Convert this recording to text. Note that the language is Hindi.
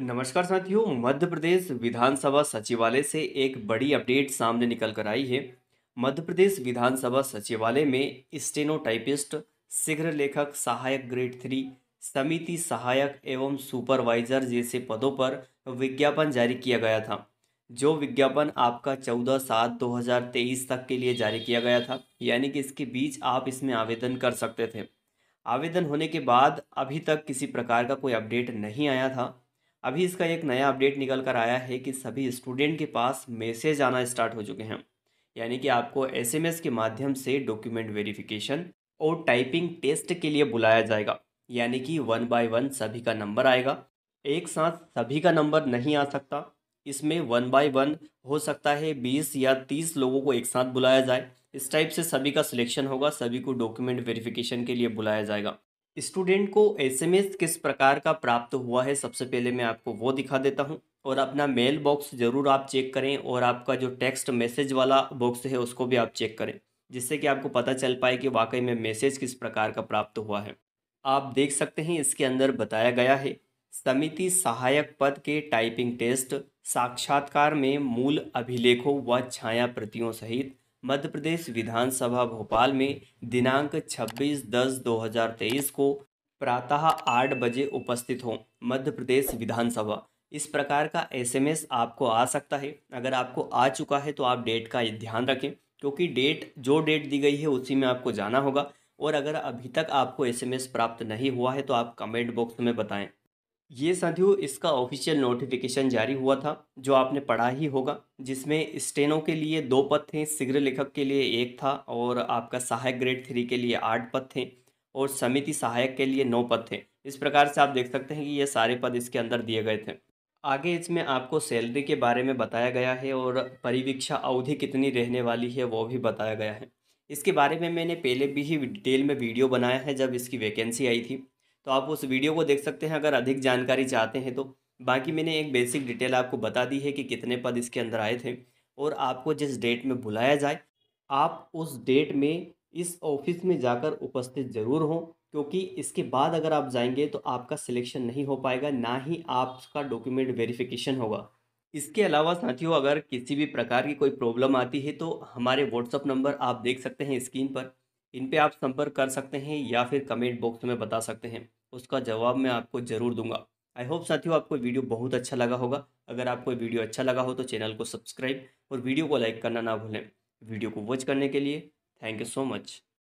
नमस्कार साथियों मध्य प्रदेश विधानसभा सचिवालय से एक बड़ी अपडेट सामने निकल कर आई है मध्य प्रदेश विधानसभा सचिवालय में स्टेनोटाइपिस्ट शीघ्र लेखक सहायक ग्रेड थ्री समिति सहायक एवं सुपरवाइजर जैसे पदों पर विज्ञापन जारी किया गया था जो विज्ञापन आपका चौदह सात दो हज़ार तेईस तक के लिए जारी किया गया था यानी कि इसके बीच आप इसमें आवेदन कर सकते थे आवेदन होने के बाद अभी तक किसी प्रकार का कोई अपडेट नहीं आया था अभी इसका एक नया अपडेट निकल कर आया है कि सभी स्टूडेंट के पास मैसेज आना स्टार्ट हो चुके हैं यानी कि आपको एसएमएस के माध्यम से डॉक्यूमेंट वेरिफिकेशन और टाइपिंग टेस्ट के लिए बुलाया जाएगा यानी कि वन बाय वन सभी का नंबर आएगा एक साथ सभी का नंबर नहीं आ सकता इसमें वन बाय वन हो सकता है बीस या तीस लोगों को एक साथ बुलाया जाए इस टाइप से सभी का सिलेक्शन होगा सभी को डॉक्यूमेंट वेरिफिकेशन के लिए बुलाया जाएगा स्टूडेंट को एसएमएस किस प्रकार का प्राप्त हुआ है सबसे पहले मैं आपको वो दिखा देता हूँ और अपना मेल बॉक्स ज़रूर आप चेक करें और आपका जो टेक्स्ट मैसेज वाला बॉक्स है उसको भी आप चेक करें जिससे कि आपको पता चल पाए कि वाकई में मैसेज किस प्रकार का प्राप्त हुआ है आप देख सकते हैं इसके अंदर बताया गया है समिति सहायक पद के टाइपिंग टेस्ट साक्षात्कार में मूल अभिलेखों व छाया प्रतियों सहित मध्य प्रदेश विधानसभा भोपाल में दिनांक 26 दस 2023 को प्रातः आठ बजे उपस्थित हों मध्य प्रदेश विधानसभा इस प्रकार का एसएमएस आपको आ सकता है अगर आपको आ चुका है तो आप डेट का ध्यान रखें क्योंकि डेट जो डेट दी गई है उसी में आपको जाना होगा और अगर अभी तक आपको एसएमएस प्राप्त नहीं हुआ है तो आप कमेंट बॉक्स में बताएं ये साथियों इसका ऑफिशियल नोटिफिकेशन जारी हुआ था जो आपने पढ़ा ही होगा जिसमें स्टेनो के लिए दो पद थे शीघ्र लेखक के लिए एक था और आपका सहायक ग्रेड थ्री के लिए आठ पद थे और समिति सहायक के लिए नौ पद थे इस प्रकार से आप देख सकते हैं कि ये सारे पद इसके अंदर दिए गए थे आगे इसमें आपको सैलरी के बारे में बताया गया है और परिवीक्षा अवधि कितनी रहने वाली है वो भी बताया गया है इसके बारे में मैंने पहले भी ही डिटेल में वीडियो बनाया है जब इसकी वैकेंसी आई थी तो आप उस वीडियो को देख सकते हैं अगर अधिक जानकारी चाहते हैं तो बाकी मैंने एक बेसिक डिटेल आपको बता दी है कि कितने पद इसके अंदर आए थे और आपको जिस डेट में बुलाया जाए आप उस डेट में इस ऑफिस में जाकर उपस्थित ज़रूर हों क्योंकि इसके बाद अगर आप जाएंगे तो आपका सिलेक्शन नहीं हो पाएगा ना ही आपका डॉक्यूमेंट वेरिफिकेशन होगा इसके अलावा साथियों अगर किसी भी प्रकार की कोई प्रॉब्लम आती है तो हमारे व्हाट्सअप नंबर आप देख सकते हैं स्क्रीन पर इन पे आप संपर्क कर सकते हैं या फिर कमेंट बॉक्स में बता सकते हैं उसका जवाब मैं आपको ज़रूर दूंगा आई होप साथियों आपको वीडियो बहुत अच्छा लगा होगा अगर आपको वीडियो अच्छा लगा हो तो चैनल को सब्सक्राइब और वीडियो को लाइक करना ना भूलें वीडियो को वॉच करने के लिए थैंक यू सो मच